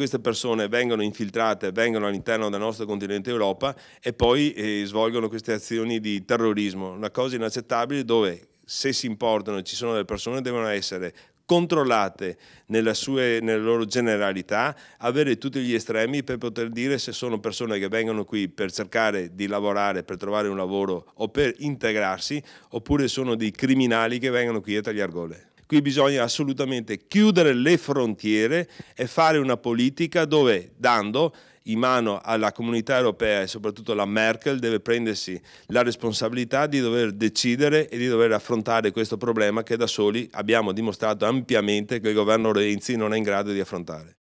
queste persone vengono infiltrate, vengono all'interno del nostro continente Europa e poi eh, svolgono queste azioni di terrorismo, una cosa inaccettabile dove se si importano e ci sono delle persone devono essere controllate sue, nella loro generalità, avere tutti gli estremi per poter dire se sono persone che vengono qui per cercare di lavorare, per trovare un lavoro o per integrarsi, oppure sono dei criminali che vengono qui a tagliare gole. Qui bisogna assolutamente chiudere le frontiere e fare una politica dove dando in mano alla comunità europea e soprattutto alla Merkel deve prendersi la responsabilità di dover decidere e di dover affrontare questo problema che da soli abbiamo dimostrato ampiamente che il governo Renzi non è in grado di affrontare.